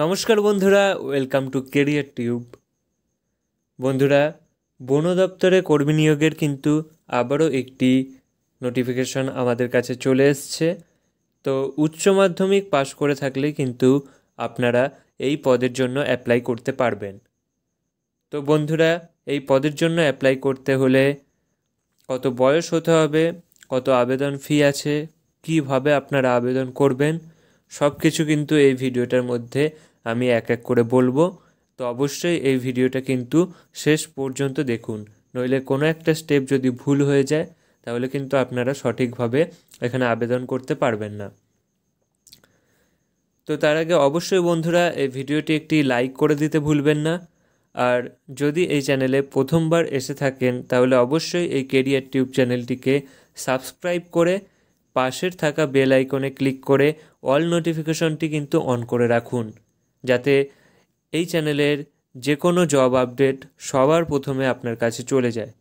নমস্কার বন্ধুরা welcome to career tube বন্ধুরা বন দপ্তরে কর্মী নিয়োগের কিন্তু আবারও একটি নোটিফিকেশন আমাদের কাছে চলে এসছে তো উচ্চ মাধ্যমিক পাশ করে থাকলে কিন্তু আপনারা এই পদের জন্য অ্যাপ্লাই করতে পারবেন তো বন্ধুরা এই পদের জন্য অ্যাপ্লাই করতে হলে কত বয়স হতে হবে কত আবেদন ফি আছে কিভাবে আপনারা আবেদন করবেন সব কিছু কিন্তু এই ভিডিওটার মধ্যে আমি এক এক করে বলবো তো অবশ্যই এই ভিডিওটা কিন্তু শেষ পর্যন্ত দেখুন নইলে কোনো একটা স্টেপ যদি ভুল হয়ে যায় তাহলে কিন্তু আপনারা সঠিকভাবে এখানে আবেদন করতে পারবেন না তো তার আগে অবশ্যই বন্ধুরা এই ভিডিওটি একটি লাইক করে দিতে ভুলবেন না আর যদি এই চ্যানেলে প্রথমবার এসে থাকেন তাহলে অবশ্যই এই কেরিয়ার টিউব চ্যানেলটিকে সাবস্ক্রাইব করে পাশের থাকা বেল আইকনে ক্লিক করে অল নোটিফিকেশনটি কিন্তু অন করে রাখুন যাতে এই চ্যানেলের যে কোনো জব আপডেট সবার প্রথমে আপনার কাছে চলে যায়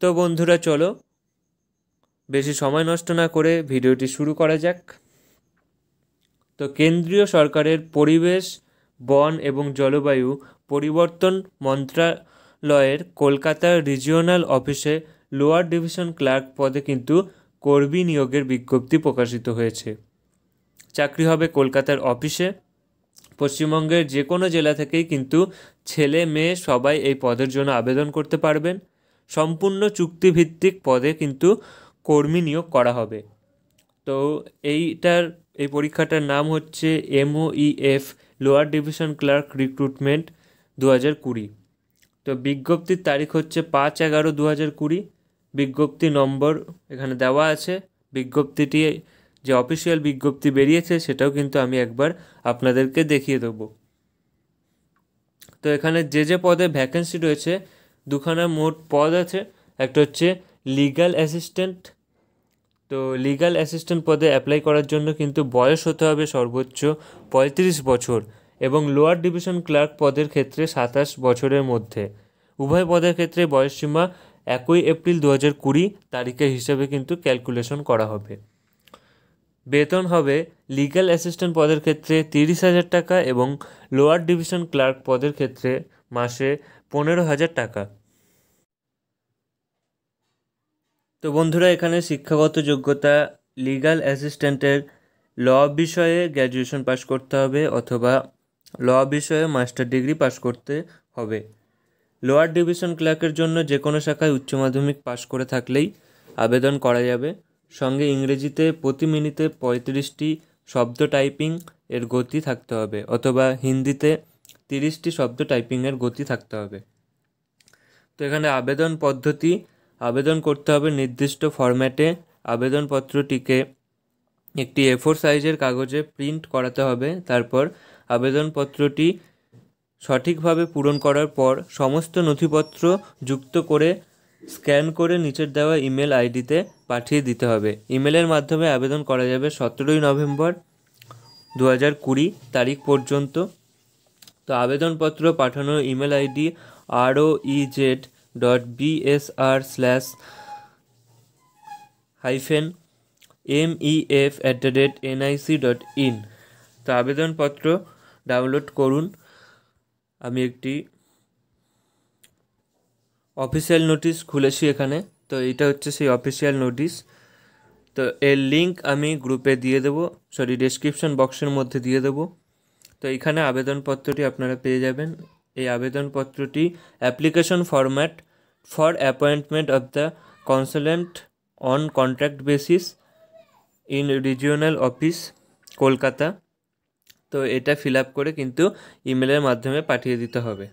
তো বন্ধুরা চলো বেশি সময় নষ্ট না করে ভিডিওটি শুরু করা যাক তো কেন্দ্রীয় সরকারের পরিবেশ বন এবং জলবায়ু পরিবর্তন মন্ত্রালয়ের কলকাতার রিজিওনাল অফিসে লোয়ার ডিভিশন ক্লার্ক পদে কিন্তু কর্মী নিয়োগের বিজ্ঞপ্তি প্রকাশিত হয়েছে চাকরি হবে কলকাতার অফিসে পশ্চিমবঙ্গের যে কোনো জেলা থেকেই কিন্তু ছেলে মেয়ে সবাই এই পদের জন্য আবেদন করতে পারবেন সম্পূর্ণ চুক্তিভিত্তিক পদে কিন্তু কর্মী নিয়োগ করা হবে তো এইটার এই পরীক্ষাটার নাম হচ্ছে MOEF lower division clerk recruitment দু হাজার কুড়ি তো বিজ্ঞপ্তির তারিখ হচ্ছে পাঁচ এগারো দু হাজার কুড়ি বিজ্ঞপ্তি নম্বর এখানে দেওয়া আছে বিজ্ঞপ্তিটি যে অফিসিয়াল বিজ্ঞপ্তি বেরিয়েছে সেটাও কিন্তু আমি একবার আপনাদেরকে দেখিয়ে দেব তো এখানে যে যে পদে ভ্যাকেন্সি রয়েছে দুখানা মোট পদ আছে একটা হচ্ছে লিগাল অ্যাসিস্ট্যান্ট তো লিগাল অ্যাসিস্ট্যান্ট পদে অ্যাপ্লাই করার জন্য কিন্তু বয়স হতে হবে সর্বোচ্চ পঁয়ত্রিশ বছর এবং লোয়ার ডিভিশন ক্লার্ক পদের ক্ষেত্রে সাতাশ বছরের মধ্যে উভয় পদের ক্ষেত্রে বয়সসীমা একই এপ্রিল দু হাজার কুড়ি তারিখের হিসেবে কিন্তু ক্যালকুলেশন করা হবে বেতন হবে লিগ্যাল অ্যাসিস্ট্যান্ট পদের ক্ষেত্রে তিরিশ হাজার টাকা এবং লোয়ার ডিভিশন ক্লার্ক পদের ক্ষেত্রে মাসে পনেরো হাজার টাকা তো বন্ধুরা এখানে শিক্ষাগত যোগ্যতা লিগ্যাল অ্যাসিস্ট্যান্টের ল বিষয়ে গ্র্যাজুয়েশন পাশ করতে হবে অথবা ল বিষয়ে মাস্টার ডিগ্রি পাশ করতে হবে লোয়ার ডিভিশন ক্লার্কের জন্য যে কোনো শাখায় উচ্চ মাধ্যমিক পাশ করে থাকলেই আবেদন করা যাবে সঙ্গে ইংরেজিতে প্রতি মিনিটে পঁয়ত্রিশটি শব্দ টাইপিং এর গতি থাকতে হবে অথবা হিন্দিতে তিরিশটি শব্দ টাইপিংয়ের গতি থাকতে হবে তো এখানে আবেদন পদ্ধতি আবেদন করতে হবে নির্দিষ্ট ফরম্যাটে আবেদনপত্রটিকে একটি এফোর সাইজের কাগজে প্রিন্ট করাতে হবে তারপর আবেদনপত্রটি সঠিকভাবে পূরণ করার পর সমস্ত নথিপত্র যুক্ত করে স্ক্যান করে নিচের দেওয়া ইমেল আইডিতে পাঠিয়ে দিতে হবে ইমেলের মাধ্যমে আবেদন করা যাবে সতেরোই নভেম্বর দু হাজার কুড়ি তারিখ পর্যন্ত তো আবেদনপত্র পাঠানোর ইমেল আইডি আরও EZ dot BSR slash hyphen M E F at the rate NIC dot in তো আবেদনপত্র ডাউনলোড করুন আমি একটি অফিসিয়াল নোটিশ খুলেছি এখানে তো এটা হচ্ছে সেই অফিসিয়াল নোটিশ তো এর লিঙ্ক আমি গ্রুপে দিয়ে দেব সরি ডেসক্রিপশন বক্সের মধ্যে দিয়ে দেব তো এখানে আবেদনপত্রটি আপনারা পেয়ে যাবেন এই আবেদনপত্রটি application format for appointment of the consultant on contract basis in regional office Kolkata তো এটা ফিল আপ করে কিন্তু ইমেলের মাধ্যমে পাঠিয়ে দিতে হবে